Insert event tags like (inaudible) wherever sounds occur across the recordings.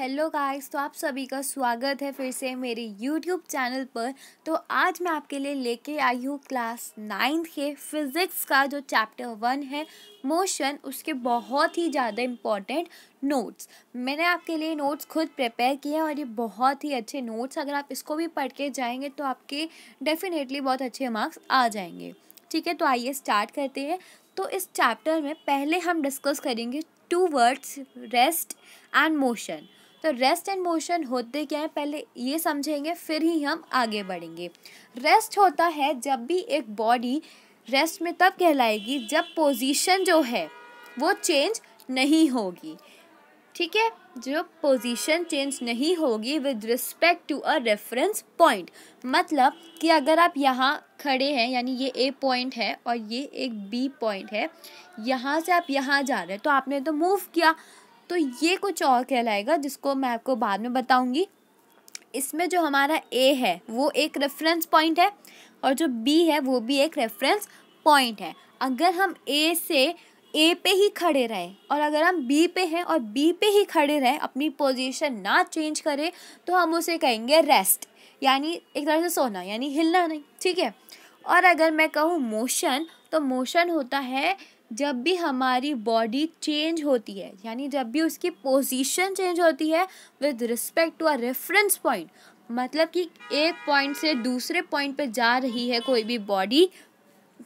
hello guys तो आप सभी का स्वागत है फिर से मेरे यूट्यूब चैनल पर तो आज मैं आपके लिए लेके आई हूँ क्लास नाइन्थ के फिज़िक्स का जो चैप्टर वन है मोशन उसके बहुत ही ज़्यादा इम्पॉर्टेंट नोट्स मैंने आपके लिए नोट्स खुद प्रिपेयर किए हैं और ये बहुत ही अच्छे नोट्स अगर आप इसको भी पढ़ के जाएंगे तो आपके डेफिनेटली बहुत अच्छे मार्क्स आ जाएंगे ठीक है तो आइए स्टार्ट करते हैं तो इस चैप्टर में पहले हम डिस्कस करेंगे two words rest and motion तो रेस्ट एंड मोशन होते क्या है पहले ये समझेंगे फिर ही हम आगे बढ़ेंगे रेस्ट होता है जब भी एक बॉडी रेस्ट में तब कहलाएगी जब पोजीशन जो है वो चेंज नहीं होगी ठीक है जो पोजीशन चेंज नहीं होगी with respect to a reference point मतलब कि अगर आप यहाँ खड़े हैं यानी ये ए पॉइंट है और ये एक बी पॉइंट है यहाँ से आप यहाँ जा रहे हैं तो आपने तो मूव किया तो ये कुछ और कहलाएगा जिसको मैं आपको बाद में बताऊँगी इसमें जो हमारा ए है वो एक रेफरेंस पॉइंट है और जो बी है वो भी एक रेफरेंस पॉइंट है अगर हम ए से ए पे ही खड़े रहे और अगर हम बी पे हैं और बी पे ही खड़े रहें अपनी पोजीशन ना चेंज करें तो हम उसे कहेंगे रेस्ट यानी एक तरह से सोना यानी हिलना नहीं ठीक है और अगर मैं कहूँ मोशन तो मोशन होता है जब भी हमारी बॉडी चेंज होती है यानी जब भी उसकी पोजीशन चेंज होती है with respect to a reference point मतलब कि एक पॉइंट से दूसरे पॉइंट पे जा रही है कोई भी बॉडी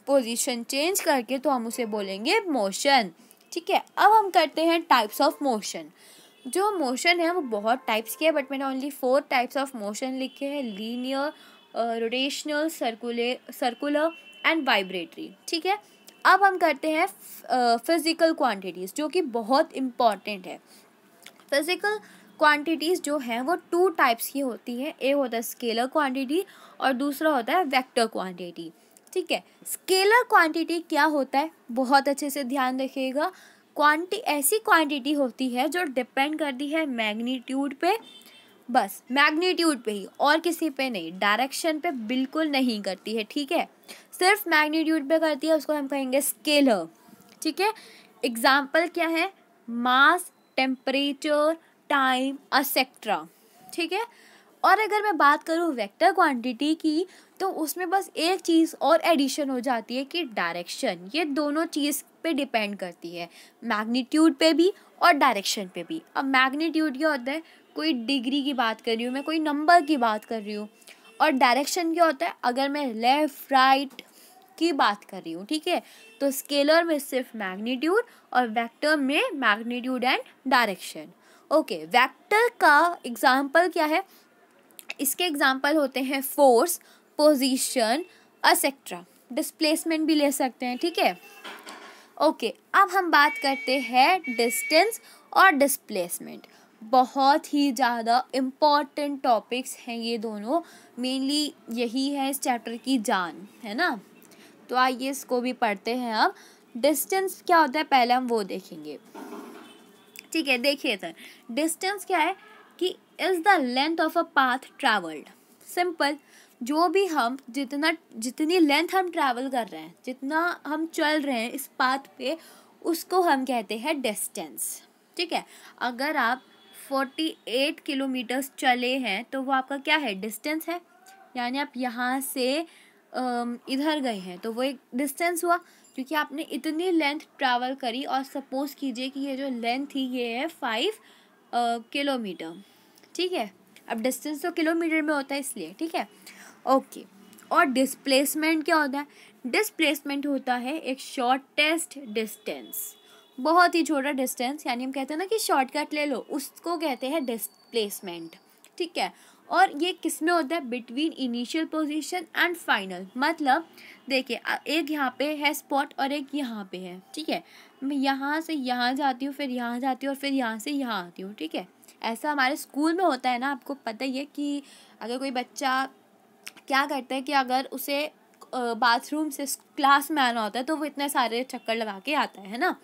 पोजीशन चेंज करके तो हम उसे बोलेंगे मोशन ठीक है अब हम करते हैं टाइप्स ऑफ मोशन जो मोशन है वो बहुत टाइप्स के हैं बट मैंने only four types of motion लिखे हैं linear rotational circular circular and vibratory ठीक है अब हम करते हैं फिज़िकल क्वांटिटीज़ जो कि बहुत इम्पॉर्टेंट है फिज़िकल क्वांटिटीज़ जो हैं वो टू टाइप्स की होती हैं एक होता है स्केलर क्वांटिटी और दूसरा होता है वेक्टर क्वांटिटी ठीक है स्केलर क्वांटिटी क्या होता है बहुत अच्छे से ध्यान रखिएगा क्वांटी ऐसी क्वांटिटी होती है जो डिपेंड करती है मैग्नीट्यूड पे बस मैग्नीट्यूड पे ही और किसी पे नहीं डायरेक्शन पे बिल्कुल नहीं करती है ठीक है सिर्फ मैग्नीट्यूड पे करती है उसको हम कहेंगे स्केलर ठीक है एग्जाम्पल क्या है मास टेम्परेचर टाइम असेक्ट्रा ठीक है और अगर मैं बात करूँ वेक्टर क्वांटिटी की तो उसमें बस एक चीज़ और एडिशन हो जाती है कि डायरेक्शन ये दोनों चीज़ पे डिपेंड करती है मैग्नीट्यूड पे भी और डायरेक्शन पे भी अब मैग्नीट्यूड क्या होता है कोई डिग्री की बात कर रही हूँ मैं कोई नंबर की बात कर रही हूँ और डायरेक्शन क्या होता है अगर मैं लेफ़्ट राइट की बात कर रही हूँ ठीक है तो स्केलर में सिर्फ मैग्नीट्यूड और वेक्टर में magnitude and direction okay vector का एग्जाम्पल क्या है इसके एग्जाम्पल होते हैं फोर्स पोजीशन असेक्ट्रा डिस्प्लेसमेंट भी ले सकते हैं ठीक है ओके अब हम बात करते हैं डिस्टेंस और डिस्प्लेसमेंट बहुत ही ज़्यादा इम्पॉर्टेंट टॉपिक्स हैं ये दोनों मेनली यही है इस चैप्टर की जान है ना तो आइए इसको भी पढ़ते हैं अब डिस्टेंस क्या होता है पहले हम वो देखेंगे ठीक है देखिए सर डिस्टेंस क्या है कि is the length of a path travelled simple जो भी हम जितना जितनी लेंथ हम ट्रैवल कर रहे हैं जितना हम चल रहे हैं इस पाथ पे उसको हम कहते हैं डिस्टेंस ठीक है अगर आप फोर्टी एट किलोमीटर्स चले हैं तो वो आपका क्या है डिस्टेंस है यानी आप यहाँ से इधर गए हैं तो वो एक डिस्टेंस हुआ क्योंकि आपने इतनी लेंथ ट्रैवल करी और सपोज कीजिए कि ये जो लेंथ थी ये है फाइव किलोमीटर ठीक है अब डिस्टेंस तो किलोमीटर में होता है इसलिए ठीक है ओके और डिस्प्लेसमेंट क्या होता है डिस्प्लेसमेंट होता है एक शॉर्टेस्ट डिस्टेंस बहुत ही छोटा डिस्टेंस यानी हम कहते हैं ना कि शॉर्टकट ले लो उसको कहते हैं डिस्प्लेसमेंट ठीक है और ये किस में होता है between initial position and final मतलब देखिए एक यहाँ पे है स्पॉट और एक यहाँ पे है ठीक है मैं यहाँ से यहाँ जाती हूँ फिर यहाँ जाती हूँ और फिर यहाँ से यहाँ आती हूँ ठीक है ऐसा हमारे स्कूल में होता है ना आपको पता ही है कि अगर कोई बच्चा क्या करता है कि अगर उसे बाथरूम से क्लास में आना होता है तो वो इतने सारे चक्कर लगा के आता है ना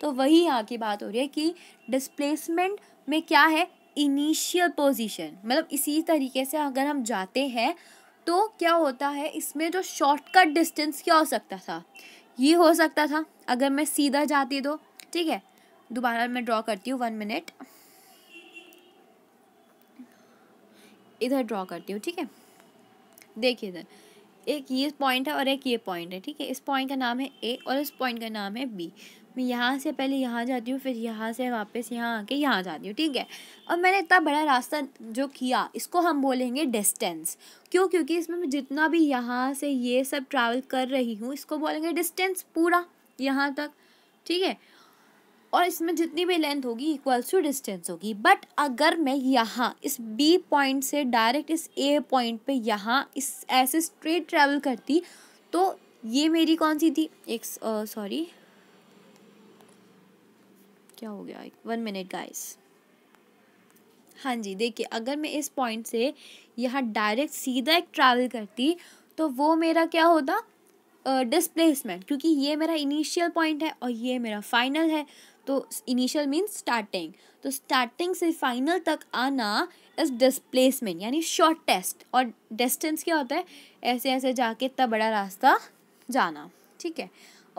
तो वही यहाँ की बात हो रही है कि डिस्प्लेसमेंट में क्या है इनिशियल पोजीशन मतलब इसी तरीके से अगर हम जाते हैं तो क्या होता है इसमें जो शॉर्टकट डिस्टेंस क्या हो सकता था ये हो सकता था अगर मैं सीधा जाती तो ठीक है दोबारा मैं ड्रॉ करती हूँ वन मिनट इधर ड्रॉ करती हूँ ठीक है देखिए इधर एक ये पॉइंट है और एक ये पॉइंट है ठीक है इस पॉइंट का नाम है ए और इस पॉइंट का नाम है बी मैं यहाँ से पहले यहाँ जाती हूँ फिर यहाँ से वापस यहाँ आके यहाँ जाती हूँ ठीक है और मैंने इतना बड़ा रास्ता जो किया इसको हम बोलेंगे डिस्टेंस क्यों क्योंकि इसमें मैं जितना भी यहाँ से ये सब ट्रैवल कर रही हूँ इसको बोलेंगे डिस्टेंस पूरा यहाँ तक ठीक है और इसमें जितनी भी लेंथ होगी इक्वल्स टू डिस्टेंस होगी बट अगर मैं यहाँ इस बी पॉइंट से डायरेक्ट इस ए पॉइंट पे यहाँ इस ऐसे स्ट्रेट ट्रैवल करती तो ये मेरी कौन सी थी एक सॉरी क्या हो गया वन मिनट गाइस हाँ जी देखिए अगर मैं इस पॉइंट से यहाँ डायरेक्ट सीधा एक ट्रैवल करती तो वो मेरा क्या होता डिस्प्लेसमेंट uh, क्योंकि ये मेरा इनिशियल पॉइंट है और ये मेरा फाइनल है तो इनिशियल मीन्स स्टार्टिंग तो स्टार्टिंग से फाइनल तक आना इस डिस्प्लेसमेंट यानी शॉर्ट टेस्ट और डिस्टेंस क्या होता है ऐसे ऐसे जाके इतना बड़ा रास्ता जाना ठीक है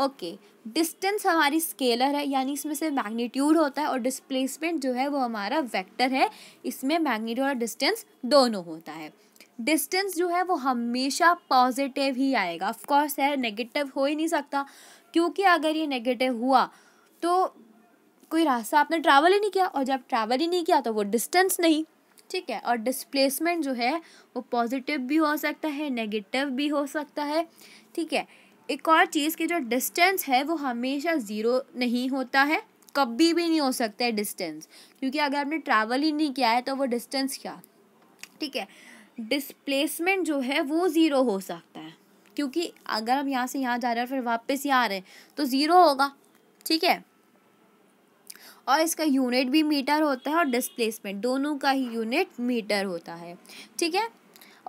ओके डिस्टेंस हमारी स्केलर है यानी इसमें से मैग्नीट्यूड होता है और डिस्प्लेसमेंट जो है वो हमारा वेक्टर है इसमें मैग्नीट्यूड और डिस्टेंस दोनों होता है डिस्टेंस जो है वो हमेशा पॉजिटिव ही आएगा ऑफ कोर्स है नेगेटिव हो ही नहीं सकता क्योंकि अगर ये नेगेटिव हुआ तो कोई रास्ता आपने ट्रैवल ही नहीं किया और जब ट्रैवल ही नहीं किया तो वो डिस्टेंस नहीं ठीक है और डिस्प्लेसमेंट जो है वो पॉजिटिव भी हो सकता है नेगेटिव भी हो सकता है ठीक है एक और चीज़ की जो डिस्टेंस है वो हमेशा ज़ीरो नहीं होता है कभी भी नहीं हो सकता है डिस्टेंस क्योंकि अगर आपने ट्रैवल ही नहीं किया है तो वो डिस्टेंस क्या ठीक है डिस्प्लेसमेंट जो है वो ज़ीरो हो सकता है क्योंकि अगर हम यहाँ से यहाँ जा रहे हैं फिर वापस यहाँ आ रहे हैं तो ज़ीरो होगा ठीक है और इसका यूनिट भी मीटर होता है और डिस्प्लेसमेंट दोनों का ही यूनिट मीटर होता है ठीक है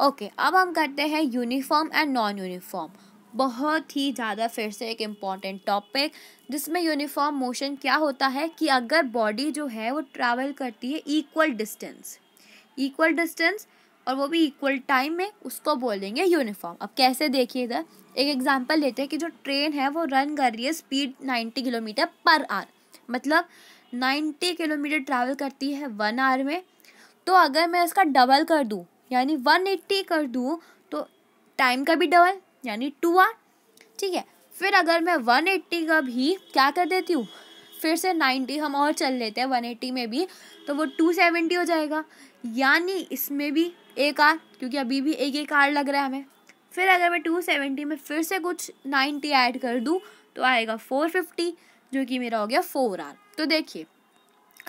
ओके अब हम करते हैं यूनिफॉर्म एंड नॉन यूनिफॉर्म बहुत ही ज़्यादा फिर से एक इम्पॉर्टेंट टॉपिक जिसमें यूनिफॉर्म मोशन क्या होता है कि अगर बॉडी जो है वो ट्रैवल करती है इक्वल डिस्टेंस इक्वल डिस्टेंस और वो भी इक्वल टाइम में उसको बोलेंगे यूनिफॉर्म अब कैसे देखिए इधर एक एग्जांपल लेते हैं कि जो ट्रेन है वो रन कर रही है speed ninety kilometre per hour मतलब नाइन्टी किलोमीटर ट्रैवल करती है वन आर में तो अगर मैं इसका डबल कर दूँ यानी एट्टी कर दूँ तो टाइम का भी डबल यानी टू आर ठीक है फिर अगर मैं वन एट्टी का भी क्या कर देती हूँ फिर से नाइन्टी हम और चल लेते हैं वन एट्टी में भी तो वो टू सेवेंटी हो जाएगा यानी इसमें भी एक आर क्योंकि अभी भी एक एक आर लग रहा है हमें फिर अगर मैं टू सेवेंटी में फिर से कुछ नाइन्टी ऐड कर दूँ तो आएगा फोर फिफ्टी जो कि मेरा हो गया फोर आर तो देखिए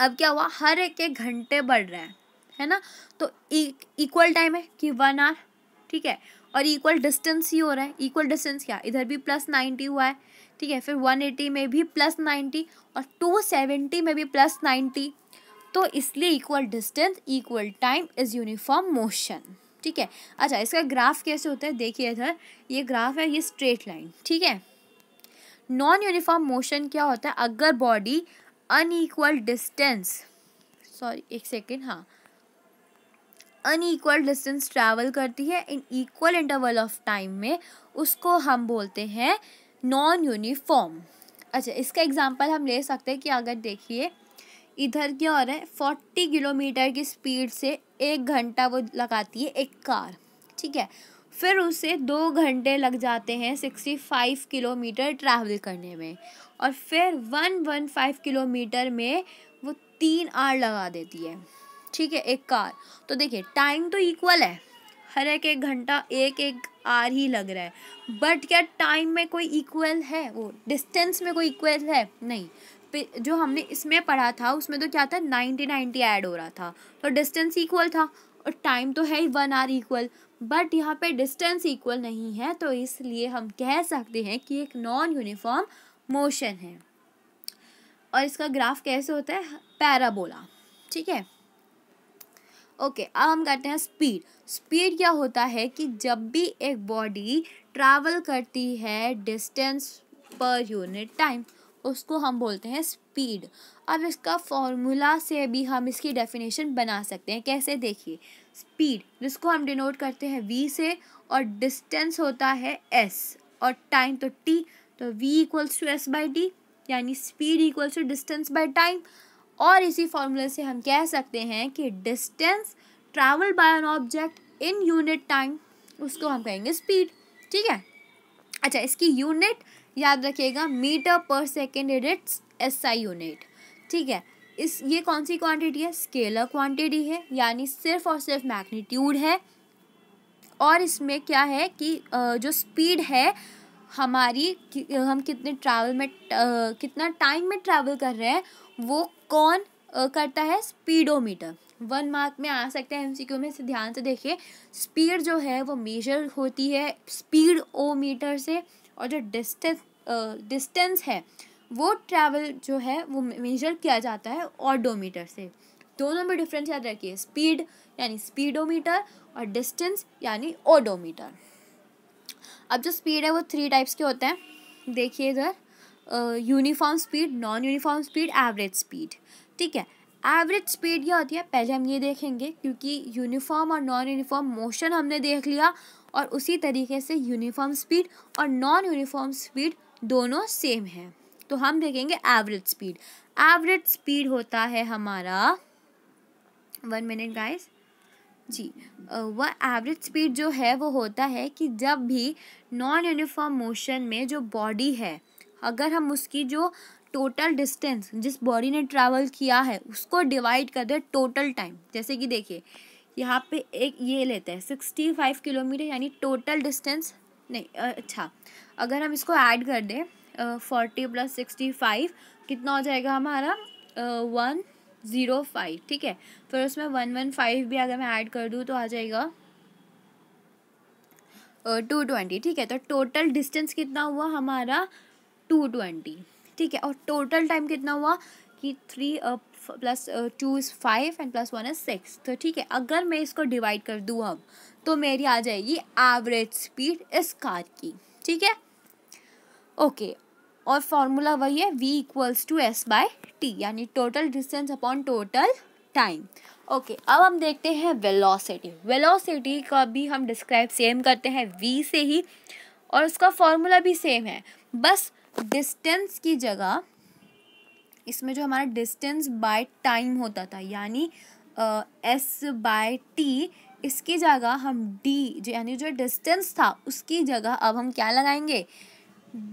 अब क्या हुआ हर एक एक घंटे बढ़ रहे हैं है ना तो इक्वल टाइम है कि वन आर ठीक है और इक्वल डिस्टेंस ही हो रहा है इक्वल डिस्टेंस क्या इधर भी प्लस नाइन्टी हुआ है ठीक है फिर वन एटी में भी प्लस नाइन्टी और टू सेवेंटी में भी प्लस नाइन्टी तो इसलिए equal distance equal time is uniform motion ठीक है अच्छा इसका ग्राफ कैसे होता है देखिए इधर ये ग्राफ है ये स्ट्रेट लाइन ठीक है नॉन यूनिफॉर्म मोशन क्या होता है अगर बॉडी अनईक्वल डिस्टेंस सॉरी एक सेकेंड हाँ अनईक्वल डिस्टेंस ट्रैवल करती है in equal interval of time में उसको हम बोलते हैं नॉन यूनिफॉर्म अच्छा इसका एग्जांपल हम ले सकते हैं कि अगर देखिए इधर क्या हो रहा है फोर्टी किलोमीटर की स्पीड से एक घंटा वो लगाती है एक कार ठीक है फिर उसे दो घंटे लग जाते हैं सिक्सटी फाइव किलोमीटर ट्रैवल करने में और फिर वन वन फाइव किलोमीटर में वो तीन आर लगा देती है ठीक है एक कार तो देखिए टाइम तो इक्वल है हर एक एक घंटा एक एक आर ही लग रहा है बट क्या टाइम में कोई इक्वल है वो डिस्टेंस में कोई इक्वल है नहीं जो हमने इसमें पढ़ा था उसमें तो क्या था नाइन्टी नाइन्टी ऐड हो रहा था तो डिस्टेंस इक्वल था और टाइम तो है ही वन आर इक्वल बट यहाँ पे डिस्टेंस इक्वल नहीं है तो इसलिए हम कह सकते हैं कि एक नॉन यूनिफॉर्म मोशन है और इसका ग्राफ कैसे होता है पैराबोला ठीक है ओके अब हम कहते हैं स्पीड स्पीड क्या होता है कि जब भी एक बॉडी ट्रैवल करती है डिस्टेंस पर यूनिट टाइम उसको हम बोलते हैं स्पीड अब इसका फॉर्मूला से भी हम इसकी डेफिनेशन बना सकते हैं कैसे देखिए स्पीड जिसको हम डिनोट करते हैं वी से और डिस्टेंस होता है एस और टाइम तो टी तो V equals to S by T यानी speed equals to distance by time और इसी फॉर्मूले से हम कह सकते हैं कि distance travel by an object in unit time उसको हम कहेंगे स्पीड ठीक है अच्छा इसकी यूनिट याद रखिएगा metre per second it's S I unit ठीक है इस ये कौन सी क्वांटिटी है स्केलर क्वांटिटी है यानी सिर्फ और सिर्फ मैग्नीट्यूड है और इसमें क्या है कि जो स्पीड है हमारी हम कितने ट्रैवल में कितना टाइम में ट्रैवल कर रहे हैं वो कौन करता है स्पीडोमीटर वन मार्क में आ सकते हैं एमसीक्यू में से ध्यान से देखिए स्पीड जो है वो मेजर होती है स्पीड ओ मीटर से और जो डिस्टेंस डिस्टेंस है वो ट्रैवल जो है वो मेजर किया जाता है ऑडोमीटर से दोनों में डिफरेंस याद रखिए स्पीड यानी स्पीडोमीटर और डिस्टेंस यानी ओडोमीटर अब जो स्पीड है वो थ्री टाइप्स के होते हैं देखिए इधर uniform speed non uniform speed average speed ठीक है एवरेज स्पीड क्या होती है पहले हम ये देखेंगे क्योंकि यूनिफॉर्म और नॉन यूनिफॉर्म मोशन हमने देख लिया और उसी तरीके से यूनिफॉर्म स्पीड और नॉन यूनिफॉर्म स्पीड दोनों सेम है तो हम देखेंगे एवरेज स्पीड एवरेज स्पीड होता है हमारा वन मिनट गाइस जी वह एवरेज स्पीड जो है वो होता है कि जब भी नॉन यूनिफॉर्म मोशन में जो बॉडी है अगर हम उसकी जो टोटल डिस्टेंस जिस बॉडी ने ट्रैवल किया है उसको डिवाइड कर दें टोटल टाइम जैसे कि देखिए यहाँ पे एक ये लेते हैं सिक्सटी फाइव किलोमीटर यानी टोटल डिस्टेंस नहीं अच्छा अगर हम इसको ऐड कर दें फोर्टी प्लस सिक्सटी फाइव कितना हो जाएगा हमारा वन ज़ीरो फाइव ठीक है फिर उसमें वन वन फाइव भी अगर मैं ऐड कर दूँ तो आ जाएगा टू ट्वेंटी ठीक है तो टोटल डिस्टेंस कितना हुआ हमारा टू ट्वेंटी ठीक है और टोटल टाइम कितना हुआ कि three plus two is five and plus one is six तो ठीक है अगर मैं इसको डिवाइड कर दूँ अब तो मेरी आ जाएगी एवरेज स्पीड इस कार की ठीक है ओके और फॉर्मूला वही है v equals to s by t यानी total distance upon total time okay अब हम देखते हैं वेलोसिटी वेलोसिटी का भी हम डिस्क्राइब सेम करते हैं वी से ही और उसका फॉर्मूला भी सेम है बस डिस्टेंस की जगह इसमें जो हमारा डिस्टेंस बाय टाइम होता था यानी एस बाय टी इसकी जगह हम डी जो यानी जो डिस्टेंस था उसकी जगह अब हम क्या लगाएंगे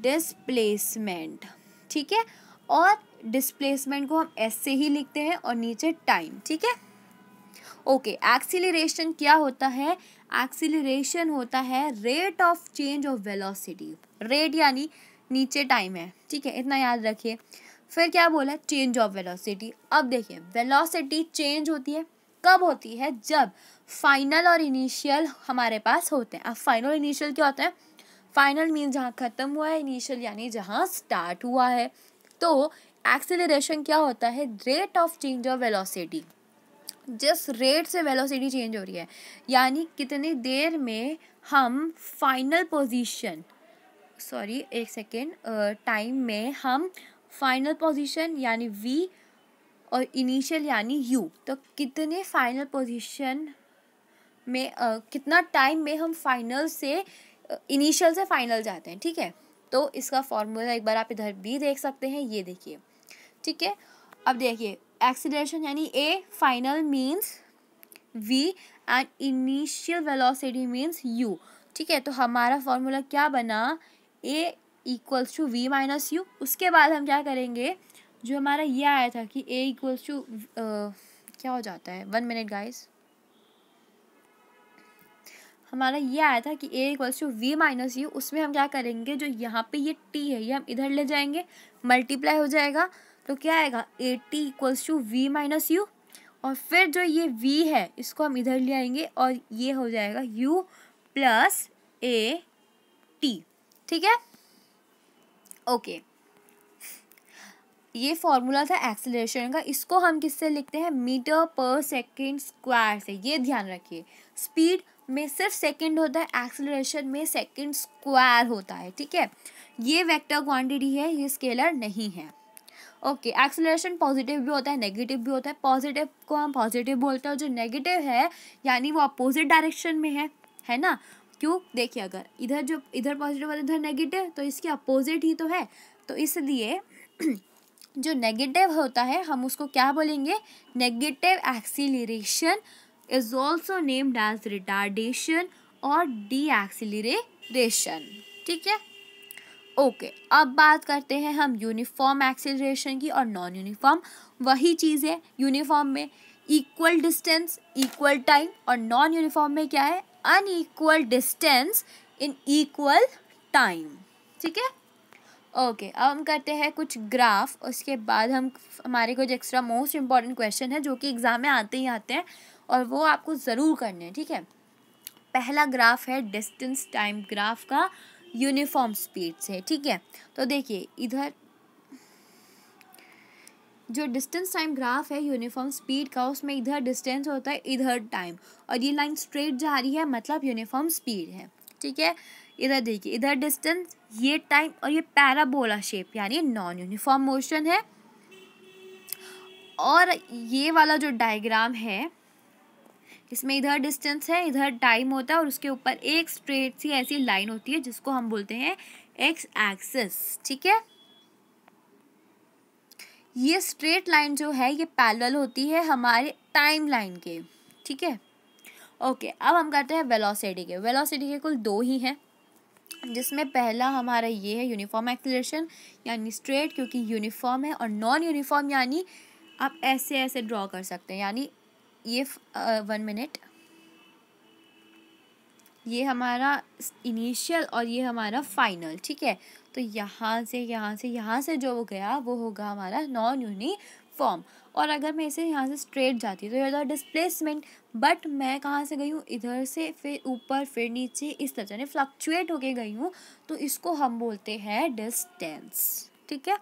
डिस्प्लेसमेंट ठीक है और डिस्प्लेसमेंट को हम एस से ही लिखते हैं और नीचे टाइम ठीक है ओके एक्सीलरेशन क्या होता है एक्सीलरेशन होता है rate of change of velocity rate यानी नीचे टाइम है ठीक है इतना याद रखिए फिर क्या बोला चेंज ऑफ वेलोसिटी अब देखिए वेलोसिटी चेंज होती है कब होती है जब फाइनल और इनिशियल हमारे पास होते हैं अब फाइनल इनिशियल क्या होता है फाइनल मीन जहाँ ख़त्म हुआ है इनिशियल यानी जहाँ स्टार्ट हुआ है तो एक्सेलरेशन क्या होता है rate of change of velocity जिस रेट से वेलोसिटी चेंज हो रही है यानी कितनी देर में हम फाइनल पोजीशन सॉरी एक सेकेंड टाइम में हम फाइनल पोजीशन यानी वी और इनिशियल यानी यू तो कितने फाइनल पोजीशन में आ, कितना टाइम में हम फाइनल से इनिशियल से फाइनल जाते हैं ठीक है तो इसका फॉर्मूला एक बार आप इधर भी देख सकते हैं ये देखिए ठीक है अब देखिए एक्सीडेशन यानी a final means v and initial velocity means u ठीक है तो हमारा फॉर्मूला क्या बना a equals to v minus u उसके बाद हम क्या करेंगे जो हमारा ये आया था कि ए इक्वल्स टू क्या हो जाता है वन मिनट गाइस हमारा ये आया था कि a equals to v minus u उसमें हम क्या करेंगे जो यहाँ पे ये टी है ये हम इधर ले जाएंगे मल्टीप्लाई हो जाएगा तो क्या आएगा a t equals to v minus u और फिर जो ये वी है इसको हम इधर ले आएंगे और ये हो जाएगा यू प्लस ए टी ठीक है ओके ये फॉर्मूला था एक्सेलरेशन का इसको हम किससे लिखते हैं मीटर पर सेकंड स्क्वायर से ये ध्यान रखिए स्पीड में सिर्फ सेकंड होता है एक्सेलरेशन में सेकंड स्क्वायर होता है ठीक है ये वेक्टर क्वांटिटी है ये स्केलर नहीं है ओके एक्सेलरेशन पॉजिटिव भी होता है नेगेटिव भी होता है पॉजिटिव को हम पॉजिटिव बोलते हैं जो नेगेटिव है यानी वो अपोजिट डायरेक्शन में है है ना क्यों देखिए अगर इधर जो इधर पॉजिटिव और इधर नेगेटिव तो इसके अपोजिट ही तो है तो इसलिए (clears throat) जो नेगेटिव होता है हम उसको क्या बोलेंगे negative acceleration is also named as retardation और डी एक्सीलरेशन ठीक है ओके okay, अब बात करते हैं हम यूनिफॉर्म एक्सीलरेशन की और नॉन यूनिफॉर्म वही चीज़ है यूनिफॉर्म में इक्वल डिस्टेंस इक्वल टाइम और नॉन यूनिफॉर्म में क्या है unequal distance unequal time ठीक है ओके अब हम करते हैं कुछ ग्राफ उसके बाद हम हमारे कुछ एक्स्ट्रा मोस्ट इम्पॉर्टेंट क्वेश्चन है जो कि एग्ज़ाम में आते ही आते हैं और वो आपको ज़रूर करने हैं ठीक है पहला ग्राफ है डिस्टेंस टाइम ग्राफ का यूनिफॉर्म स्पीड से ठीक है तो देखिए इधर जो डिस्टेंस टाइम ग्राफ है यूनिफॉर्म स्पीड का उसमें इधर डिस्टेंस होता है इधर टाइम और ये लाइन स्ट्रेट जा रही है मतलब यूनिफॉर्म स्पीड है ठीक है इधर देखिए इधर डिस्टेंस ये टाइम और ये पैराबोला शेप यानी नॉन यूनिफॉर्म मोशन है और ये वाला जो डायग्राम है इसमें इधर डिस्टेंस है इधर टाइम होता है और उसके ऊपर एक स्ट्रेट सी ऐसी लाइन होती है जिसको हम बोलते हैं एक्स एक्सिस ठीक है ये स्ट्रेट लाइन जो है ये पैरेलल होती है हमारे टाइम लाइन के ठीक है ओके अब हम करते हैं वेलोसिटी के वेलोसिटी के कुल दो ही हैं जिसमें पहला हमारा ये है यूनिफॉर्म एक्सलेशन यानी स्ट्रेट क्योंकि यूनिफॉर्म है और नॉन यूनिफॉर्म यानी आप ऐसे ऐसे ड्रॉ कर सकते हैं यानी ये वन मिनट ये हमारा इनिशियल और ये हमारा फाइनल ठीक है तो यहाँ से यहाँ से यहाँ से जो गया वो होगा हमारा नॉन यूनिफॉर्म और अगर मैं इसे यहाँ से स्ट्रेट जाती तो ये डिस्प्लेसमेंट बट मैं कहाँ से गई हूँ इधर से फिर ऊपर फिर नीचे इस तरह यानी फ्लक्चुएट होके गई हूँ तो इसको हम बोलते हैं डिस्टेंस ठीक है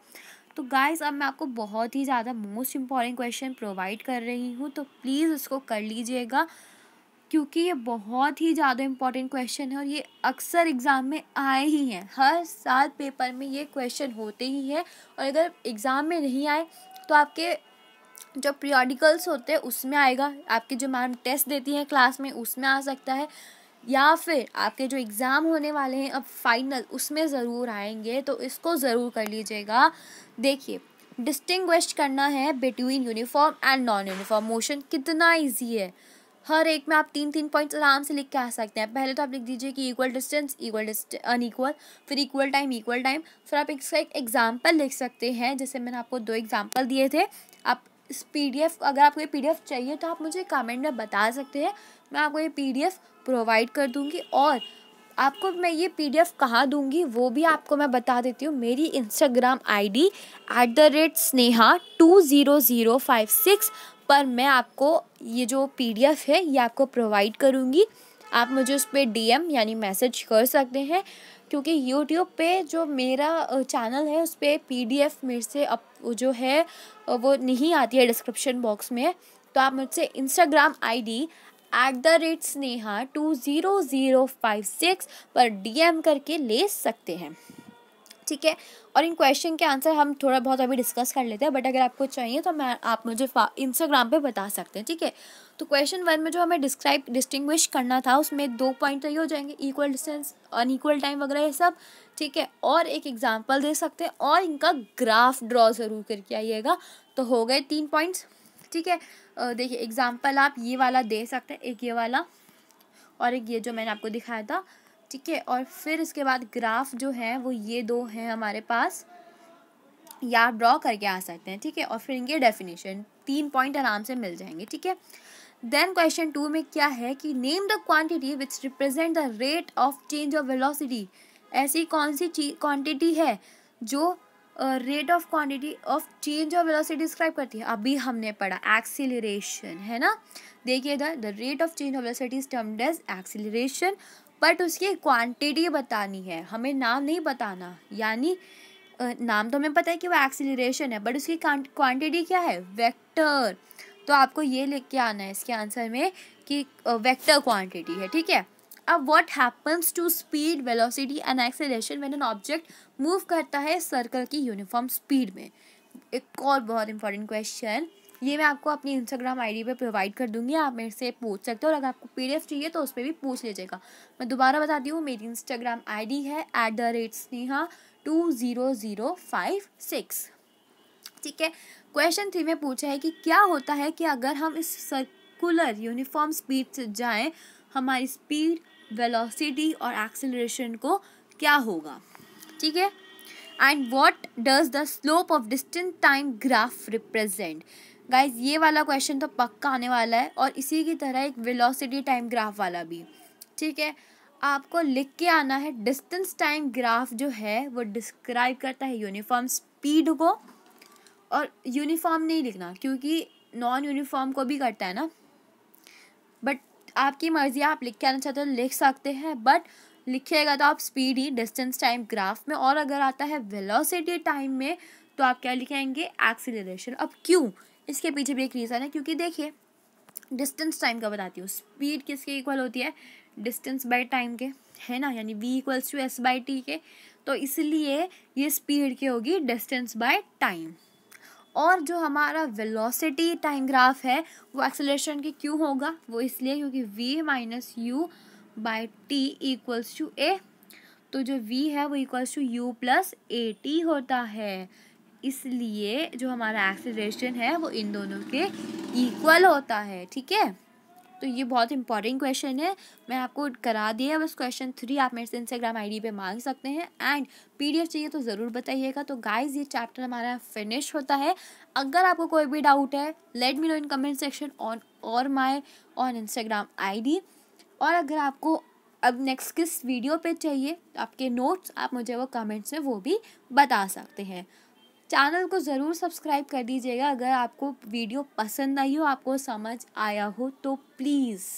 तो गाइज अब मैं आपको बहुत ही ज़्यादा मोस्ट इम्पॉर्टेंट क्वेश्चन प्रोवाइड कर रही हूँ तो प्लीज़ उसको कर लीजिएगा क्योंकि ये बहुत ही ज़्यादा इम्पॉर्टेंट क्वेश्चन है और ये अक्सर एग्ज़ाम में आए ही हैं हर साल पेपर में ये क्वेश्चन होते ही हैं और अगर एग्ज़ाम में नहीं आए तो आपके जो पीरियडिकल्स होते हैं उसमें आएगा आपके जो मैम टेस्ट देती हैं क्लास में उसमें आ सकता है या फिर आपके जो एग्ज़ाम होने वाले हैं अब फाइनल उसमें ज़रूर आएंगे तो इसको ज़रूर कर लीजिएगा देखिए डिस्टिंग्विश करना है between uniform and non uniform motion कितना ईजी है हर एक में आप तीन तीन पॉइंट्स आराम से लिख के आ सकते हैं पहले तो आप लिख दीजिए कि equal distance equal distance unequal फिर इक्वल टाइम इक्वल टाइम फिर आप इसका एक एग्जाम्पल लिख सकते हैं जैसे मैंने आपको दो एग्जाम्पल दिए थे आप इस पी अगर आपको ये पी चाहिए तो आप मुझे कमेंट में बता सकते हैं मैं आपको ये पी प्रोवाइड कर दूँगी और आपको मैं ये पी डी एफ कहाँ दूँगी वो भी आपको मैं बता देती हूँ मेरी Instagram I D at the rate Sneha two zero zero five six पर मैं आपको ये जो एफ़ है ये आपको प्रोवाइड करूँगी आप मुझे उस पर डी यानी मैसेज कर सकते हैं क्योंकि यूट्यूब पे जो मेरा चैनल है उस पर पी डी मेरे से अब जो है वो नहीं आती है डिस्क्रिप्शन बॉक्स में तो आप मुझसे Instagram D at the rate Sneha two zero zero five six पर एम करके ले सकते हैं ठीक है और इन क्वेश्चन के आंसर हम थोड़ा बहुत अभी डिस्कस कर लेते हैं बट अगर आपको चाहिए तो मैं आप मुझे इंस्टाग्राम पे बता सकते हैं ठीक है तो क्वेश्चन वन में जो हमें डिस्क्राइब डिस्टिंग्विश करना था उसमें दो पॉइंट तो ये हो जाएंगे इक्वल डिस्टेंस अनईक्वल टाइम वगैरह ये सब ठीक है और एक एग्जाम्पल दे सकते हैं और इनका ग्राफ ड्रॉ ज़रूर करके आइएगा तो हो गए तीन पॉइंट्स ठीक है देखिए एग्जाम्पल आप ये वाला दे सकते हैं एक ये वाला और एक ये जो मैंने आपको दिखाया था ठीक है और फिर इसके बाद ग्राफ जो है वो ये दो हैं हमारे पास या आप ड्रॉ करके आ सकते हैं ठीक है और फिर इनके डेफिनेशन तीन पॉइंट आराम से मिल जाएंगे ठीक है देन क्वेश्चन टू में क्या है कि name the quantity which represent the rate of change of velocity ऐसी कौन सी क्वांटिटी है जो rate of quantity of change of velocity describe करती है अभी हमने पढ़ा एक्सीलरेशन है ना देखिए इधर the rate of change of velocity is termed as acceleration but उसकी क्वांटिटी बतानी है हमें नाम नहीं बताना यानी नाम तो हमें पता है कि वो एक्सीलरेशन है बट उसकी क्वांटिटी क्या है वेक्टर तो आपको ये लेके आना है इसके आंसर में कि वेक्टर क्वांटिटी है ठीक है अब what happens to speed velocity and acceleration when an object move करता है सर्कल की यूनिफॉर्म स्पीड में एक और बहुत इंपॉर्टेंट क्वेश्चन ये मैं आपको अपनी इंस्टाग्राम आईडी पे प्रोवाइड कर दूंगी आप मेरे से पूछ सकते हो और अगर आपको पी चाहिए तो उस पर भी पूछ लीजिएगा मैं दोबारा बताती हूँ मेरी इंस्टाग्राम आई है at the rate Sneha two zero zero five six ठीक है क्वेश्चन थ्री में पूछा है कि क्या होता है कि अगर हम इस सर्कुलर यूनिफॉर्म स्पीड से जाए हमारी स्पीड वेलोसिटी और एक्सेलरेशन को क्या होगा ठीक है and what does the slope of distance time graph represent guys ये वाला क्वेश्चन तो पक्का आने वाला है और इसी की तरह एक वेलोसिटी टाइम ग्राफ वाला भी ठीक है आपको लिख के आना है डिस्टेंस टाइम ग्राफ जो है वो डिस्क्राइब करता है यूनिफॉर्म स्पीड को और यूनिफॉर्म नहीं लिखना क्योंकि नॉन यूनिफॉर्म को भी करता है ना बट आपकी मर्ज़ी आप लिख के आना चाहते हो तो लिख सकते हैं बट लिखिएगा तो आप स्पीड ही डिस्टेंस टाइम ग्राफ में और अगर आता है वेलोसिटी टाइम में तो आप क्या लिखेंगे एक्सीलरेशन अब क्यों इसके पीछे भी एक रीज़न है क्योंकि देखिए डिस्टेंस टाइम का बताती हूँ स्पीड किसके इक्वल होती है डिस्टेंस बाय टाइम के है ना यानी v equals to S by t के तो इसलिए ये स्पीड की होगी डिस्टेंस बाय टाइम और जो हमारा वेलोसिटी टाइम ग्राफ है वो एक्सलेशन के क्यों होगा वो इसलिए क्योंकि v minus u by t equals to a तो जो v है वो equals to u plus a t होता है इसलिए जो हमारा एक्सीलरेशन है वो इन दोनों के इक्वल होता है ठीक है तो ये बहुत इंपॉर्टेंट क्वेश्चन है मैं आपको करा दिया बस क्वेश्चन थ्री आप मेरे से इंस्टाग्राम आईडी पे मांग सकते हैं एंड पीडीएफ चाहिए तो ज़रूर बताइएगा तो गाइज ये चैप्टर हमारा फिनिश होता है अगर आपको कोई भी डाउट है let me know in comment section on और माई ऑन इंस्टाग्राम आई और अगर आपको अब नेक्स्ट किस वीडियो पे चाहिए तो आपके नोट्स आप मुझे वो कमेंट्स में वो भी बता सकते हैं चैनल को ज़रूर सब्सक्राइब कर दीजिएगा अगर आपको वीडियो पसंद आई हो आपको समझ आया हो तो प्लीज़